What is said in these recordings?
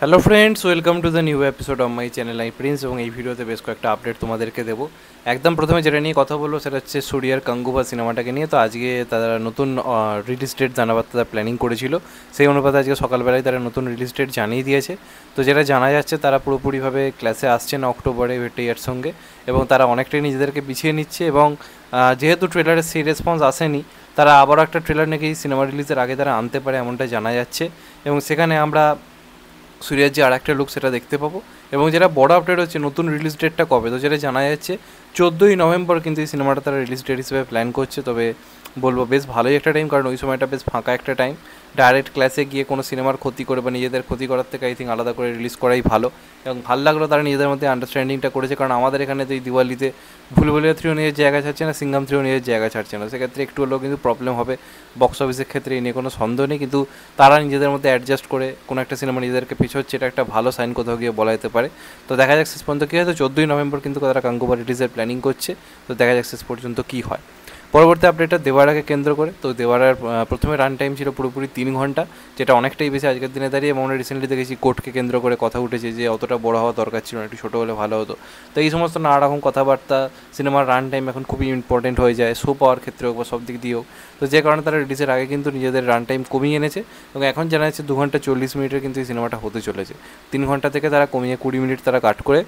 hello friends welcome to the new episode of my channel I Prince এবং এই ভিডিওতে বেশ কয়েকটা আপডেট তোমাদেরকে দেবো একদম প্রথমে যেটা নিয়ে কথা বলবো সেটা হচ্ছে সুরিয়ার কাঙ্গুবা সিনেমাটাকে নিয়ে তো আজকে তারা নতুন রিলিজ ডেট জানাবার তারা প্ল্যানিং করেছিল সেই অনুপাতে আজকে সকালবেলায় তারা নতুন রিলিজ ডেট জানিয়ে দিয়েছে তো যেটা জানা যাচ্ছে তারা পুরোপুরিভাবে ক্লাসে আসছেন অক্টোবরে ভেটেইয়ার সঙ্গে এবং তারা অনেকটাই নিজেদেরকে পিছিয়ে নিচ্ছে এবং যেহেতু ট্রেলারের সেই রেসপন্স আসেনি তারা আবারও একটা ট্রেলার নাকি সিনেমা রিলিজের আগে তারা আনতে পারে এমনটা জানা যাচ্ছে এবং সেখানে আমরা সুরিয়াজি যে আর একটা লুক সেটা দেখতে পাবো এবং যেটা বড় আপডেট হচ্ছে নতুন রিলিজ ডেটটা কবে তো যেটা জানা যাচ্ছে চোদ্দোই নভেম্বর কিন্তু এই সিনেমাটা তারা রিলিজ ডেট হিসেবে প্ল্যান করছে তবে বলবো বেশ ভালোই একটা টাইম কারণ ওই সময়টা বেশ ফাঁকা একটা টাইম ডাইরেক্ট ক্লাসে গিয়ে কোনো সিনেমার ক্ষতি করে বা নিজেদের ক্ষতি করার থেকে আই থিঙ্ক আলাদা করে রিলিজ করাই ভালো এবং ভালো লাগলো তারা নিজেদের মধ্যে আন্ডারস্ট্যান্ডিংটা করেছে কারণ আমাদের এখানে তো এই দিওয়ালিতে ভুল ভুলিয়া থ্রিও নিজের জায়গা ছাড়ছে না সিঙ্গাম থ্রিও নিজের জায়গা ছাড়ছে না সেক্ষেত্রে একটু হলেও কিন্তু প্রবলেম হবে বক্স অফিসের ক্ষেত্রে এই নিয়ে কোনো সন্দেহ নেই কিন্তু তারা নিজেদের মধ্যে অ্যাডজাস্ট করে কোনো একটা সিনেমা নিজেদেরকে পিছোচ্ছে এটা একটা ভালো সাইন কোথাও গিয়ে বলা যেতে পারে তো দেখা যাক শেষ পর্যন্ত কী হয় তো চোদ্দোই নভেম্বর কিন্তু তারা কাঙ্গুবা রিলিজের প্ল্যানিং করছে তো দেখা যাক শেষ পর্যন্ত কী হয় পরবর্তী আপডেটটা দেওয়ারাকে কেন্দ্র করে তো দেওয়ারার প্রথমে রান টাইম ছিল পুরোপুরি তিন ঘন্টা যেটা অনেকটাই বেশি আজকের দিনে দাঁড়িয়ে এবং আমরা রিসেন্টলি দেখেছি কোর্টকে কেন্দ্র করে কথা উঠেছে যে অতটা বড় হওয়া দরকার ছিল না একটু ছোটো হলে ভালো হতো তো এই সমস্ত নানা রকম কথাবার্তা সিনেমার রান টাইম এখন খুবই ইম্পর্টেন্ট হয়ে যায় শো পাওয়ার ক্ষেত্রে হোক বা সব দিক দিয়ে হোক তো যে কারণে তারা রিলিজের আগে কিন্তু নিজেদের রান টাইম কমিয়ে এনেছে এবং এখন জানা যাচ্ছে দু ঘন্টা চল্লিশ মিনিটের কিন্তু এই সিনেমাটা হতে চলেছে তিন ঘন্টা থেকে তারা কমিয়ে কুড়ি মিনিট তারা কাট করে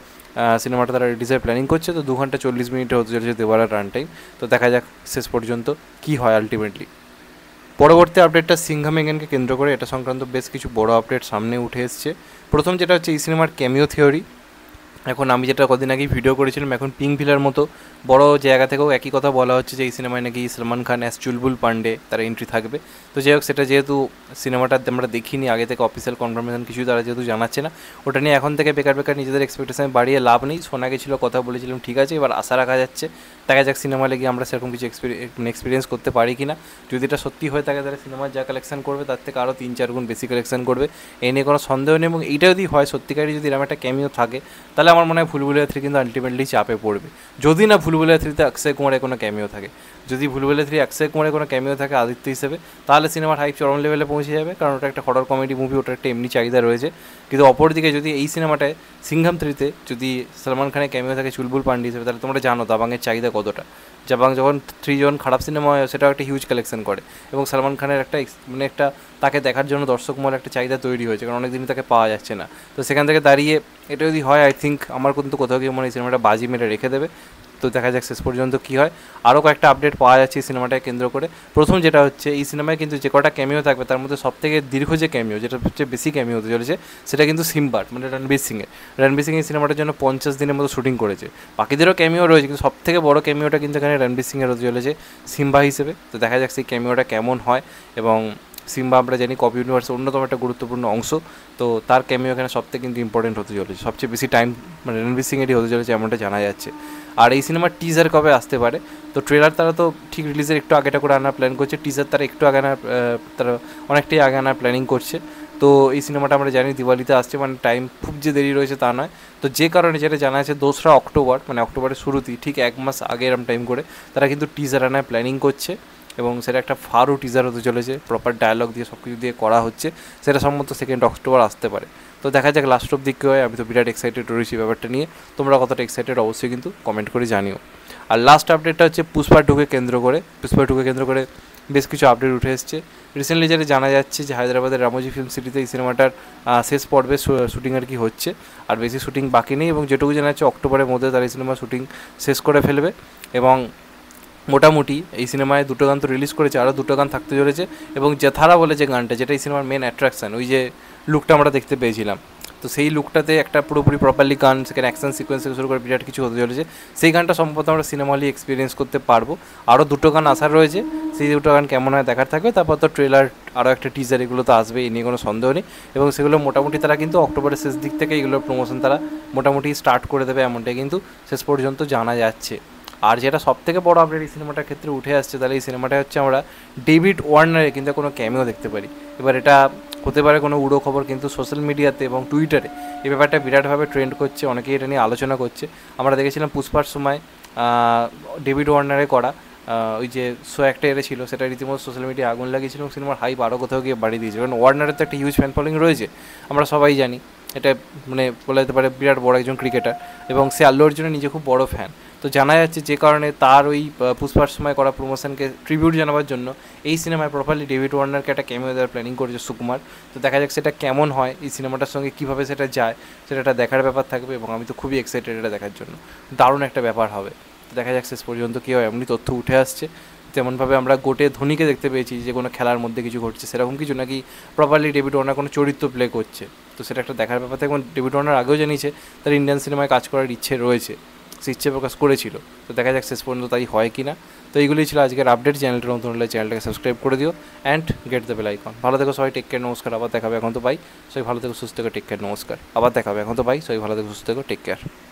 সিনেমাটা তারা রিলিজের প্ল্যানিং করছে তো দু ঘন্টা চল্লিশ মিনিটে হতে চলেছে দেওয়ারার রান টাইম তো দেখা যাক শেষ পর্যন্ত কি হয় আলটিমেটলি পরবর্তী আপডেটটা সিংহামেগানকে কেন্দ্র করে এটা সংক্রান্ত বেশ কিছু বড় আপডেট সামনে উঠে এসছে প্রথম যেটা হচ্ছে এই সিনেমার ক্যামিও থিওরি এখন আমি যেটা কদিন আগে ভিডিও করেছিলাম এখন পিঙ্ক ভিলার মতো বড় জায়গা থেকেও একই কথা বলা হচ্ছে যে এই সিনেমায় নাকি সলমান খান অ্যাস চুলবুল পান্ডে তার এন্ট্রি থাকবে তো যাই হোক সেটা যেহেতু সিনেমাটা আমরা দেখিনি আগে থেকে অফিসিয়াল কনফার্মেশন কিছু তারা যেহেতু জানাচ্ছে না ওটা নিয়ে এখন থেকে বেকার বেকার নিজেদের এক্সপেকটেশন বাড়িয়ে লাভ নেই শোনা গেছিল কথা বলেছিলাম ঠিক আছে এবার আশা রাখা যাচ্ছে দেখা যাক সিনেমা লেগে আমরা সেরকম কিছু এক্সপিরিয়েন্স মানে করতে পারি কি না যদি এটা সত্যি হয়ে থাকে তাহলে সিনেমার যা কালেকশন করবে তার থেকে আরও তিন চার গুণ বেশি কালেকশন করবে এ নিয়ে কোনো সন্দেহ নেই এবং এইটা যদি হয় সত্যিকারই যদি এরকম একটা ক্যামিও থাকে তাহলে আমার মনে হয় ফুলবুলিয়া থ্রি কিন্তু আলটিমেটলি চাপে পড়বে যদি না ভুলভুলিয়া থ্রিতে অক্ষয় কুমারের কোনো ক্যামিও থাকে যদি ভুলভুলে থ্রি অক্ষয় কুমারের কোনো ক্যামিও থাকে আদিত্য হিসেবে তাহলে সিনেমার হাইপ চরম লেভেলে পৌঁছে যাবে কারণ ওটা একটা হরর কমেডি মুভি ওটা একটা এমনি চাহিদা রয়েছে কিন্তু অপরদিকে যদি এই সিনেমাটায় সিংহাম থ্রিতে যদি সালমান খানের ক্যামিও থাকে চুলবুল পান্ডি হিসেবে তাহলে তোমরা জানো দাবাংয়ের চাহিদা কতটা জাবাং যখন থ্রি জন খারাপ সিনেমা হয় সেটাও একটা হিউজ কালেকশন করে এবং সালমান খানের একটা মানে একটা তাকে দেখার জন্য দর্শক মহলে একটা চাহিদা তৈরি হয়েছে কারণ অনেকদিনই তাকে পাওয়া যাচ্ছে না তো সেখান থেকে দাঁড়িয়ে এটা যদি হয় আই থিঙ্ক আমার কিন্তু কোথাও গিয়ে মনে হয় সিনেমাটা বাজি মেরে রেখে দেবে তো দেখা যাক শেষ পর্যন্ত কী হয় আরও কয়েকটা আপডেট পাওয়া যাচ্ছে এই সিনেমাটাকে কেন্দ্র করে প্রথম যেটা হচ্ছে এই সিনেমায় কিন্তু যে কটা ক্যামিও থাকবে তার মধ্যে সবথেকে দীর্ঘ যে ক্যামিও যেটা হচ্ছে বেশি ক্যামিও হতে চলেছে সেটা কিন্তু সিম্বাট মানে রণবীর সিংয়ের রণবীর সিং এই সিনেমাটার জন্য পঞ্চাশ দিনের মতো শুটিং করেছে বাকিদেরও ক্যামিও রয়েছে কিন্তু সবথেকে বড় ক্যামিওটা কিন্তু এখানে রণবীর সিংয়ের হতে চলেছে সিম্বা হিসেবে তো দেখা যাক সেই ক্যামিওটা কেমন হয় এবং সিম্বা আমরা জানি কপি ইউনিভার্সের অন্যতম একটা গুরুত্বপূর্ণ অংশ তো তার ক্যামিও এখানে সবথেকে কিন্তু ইম্পর্টেন্ট হতে চলেছে সবচেয়ে বেশি টাইম মানে রণবীর সিং এটি হতে চলেছে এমনটা জানা যাচ্ছে আর এই সিনেমার টিজার কবে আসতে পারে তো ট্রেলার তারা তো ঠিক রিলিজের একটু আগেটা করে আনার প্ল্যান করছে টিজার তারা একটু আগে আনার তারা অনেকটাই আগে আনার প্ল্যানিং করছে তো এই সিনেমাটা আমরা জানি দিওয়ালিতে আসছে মানে টাইম খুব যে দেরি রয়েছে তা নয় তো যে কারণে যেটা জানা আছে দোসরা অক্টোবর মানে অক্টোবরের শুরুতেই ঠিক এক মাস আগে এরম টাইম করে তারা কিন্তু টিজার আনার প্ল্যানিং করছে এবং সেটা একটা ফারু টিজার হতে চলেছে প্রপার ডায়লগ দিয়ে সব কিছু দিয়ে করা হচ্ছে সেটা সম্ভবত সেকেন্ড অক্টোবর আসতে পারে তো দেখা যাক লাস্ট অফ দিক হয় আমি তো বিরাট এক্সাইটেড রয়েছি ব্যাপারটা নিয়ে তোমরা কতটা এক্সাইটেড অবশ্যই কিন্তু কমেন্ট করে জানিও আর লাস্ট আপডেটটা হচ্ছে পুষ্পা টুকে কেন্দ্র করে পুষ্পা টুকে কেন্দ্র করে বেশ কিছু আপডেট উঠে এসছে রিসেন্টলি যেটা জানা যাচ্ছে যে হায়দ্রাবাদের রামোজি ফিল্ম সিটিতে এই সিনেমাটার শেষ পর্বে শুটিং আর কি হচ্ছে আর বেশি শুটিং বাকি নেই এবং যেটুকু জানা যাচ্ছে অক্টোবরের মধ্যে তার এই সিনেমা শুটিং শেষ করে ফেলবে এবং মোটামুটি এই সিনেমায় দুটো গান তো রিলিজ করেছে আরও দুটো গান থাকতে চলেছে এবং জেথারা বলে যে গানটা যেটা এই সিনেমার মেন অ্যাট্রাকশান ওই যে লুকটা আমরা দেখতে পেয়েছিলাম তো সেই লুকটাতে একটা পুরোপুরি প্রপারলি গান সেখানে অ্যাকশন সিকোয়েন্স থেকে শুরু করে বিরাট কিছু হতে চলেছে সেই গানটা সম্ভবত আমরা সিনেমা হলে এক্সপিরিয়েন্স করতে পারবো আরও দুটো গান আসার রয়েছে সেই দুটো গান কেমন হয় দেখার থাকবে তারপর তো ট্রেলার আরও একটা টিজার এগুলো তো আসবে এ নিয়ে কোনো সন্দেহ নেই এবং সেগুলো মোটামুটি তারা কিন্তু অক্টোবরের শেষ দিক থেকে এগুলোর প্রমোশন তারা মোটামুটি স্টার্ট করে দেবে এমনটাই কিন্তু শেষ পর্যন্ত জানা যাচ্ছে আর যেটা সব থেকে বড় আপডেট এই সিনেমাটার ক্ষেত্রে উঠে আসছে তাহলে এই সিনেমাটা হচ্ছে আমরা ডেভিড ওয়ার্নারের কিন্তু কোনো ক্যামিও দেখতে পারি এবার এটা হতে পারে কোনো উড়ো খবর কিন্তু সোশ্যাল মিডিয়াতে এবং টুইটারে এই ব্যাপারটা বিরাটভাবে ট্রেন্ড করছে অনেকেই এটা নিয়ে আলোচনা করছে আমরা দেখেছিলাম পুষ্পার সময় ডেভিড ওয়ার্নারে করা ওই যে শো একটা এরে ছিল সেটা রীতিমতো সোশ্যাল মিডিয়া আগুন লাগিয়েছিল এবং সিনেমার হাইপ আরও কোথাও গিয়ে বাড়িয়ে দিয়েছে কারণ ওয়ার্নারের তো একটা হিউজ ফ্যান ফলোয়িং রয়েছে আমরা সবাই জানি এটা মানে বলা যেতে পারে বিরাট বড় একজন ক্রিকেটার এবং সে আল্লু জন্য নিজে খুব বড় ফ্যান তো জানা যাচ্ছে যে কারণে তার ওই পুষ্পার সময় করা প্রমোশনকে ট্রিবিউট জানাবার জন্য এই সিনেমায় প্রপারলি ডেভিড ওয়ার্নারকে একটা ক্যামিও দেওয়ার প্ল্যানিং করেছে সুকুমার তো দেখা যাক সেটা কেমন হয় এই সিনেমাটার সঙ্গে কীভাবে সেটা যায় সেটা একটা দেখার ব্যাপার থাকবে এবং আমি তো খুবই এক্সাইটেড এটা দেখার জন্য দারুণ একটা ব্যাপার হবে তো দেখা যাক শেষ পর্যন্ত কী হয় এমনি তথ্য উঠে আসছে তেমনভাবে আমরা গোটে ধোনিকে দেখতে পেয়েছি যে কোনো খেলার মধ্যে কিছু ঘটছে সেরকম কিছু নাকি প্রপারলি ডেভিড ওয়ার্নার কোনো চরিত্র প্লে করছে তো সেটা একটা দেখার ব্যাপার থেকে ডেভিড ওয়ার্নার আগেও জানিয়েছে তার ইন্ডিয়ান সিনেমায় কাজ করার ইচ্ছে রয়েছে সে ইচ্ছে প্রকাশ করেছিল তো দেখা যাক শেষ পর্যন্ত তাই হয় কি না তো এইগুলি ছিল আজকের আপডেট চ্যানেলটা নতুন হলে চ্যানেলটাকে সাবস্ক্রাইব করে দিও and get the bell icon ভালো থেকো সবাই টেক কেয়ার নমস্কার আবার দেখাবে এখন তো পাই সবাই ভালো থেকো সুস্থ থেকো টেক কেয়ার নমস্কার আবার দেখাবে এখন তো পাই সবাই ভালো থেকো সুস্থ থেকো টেক কেয়ার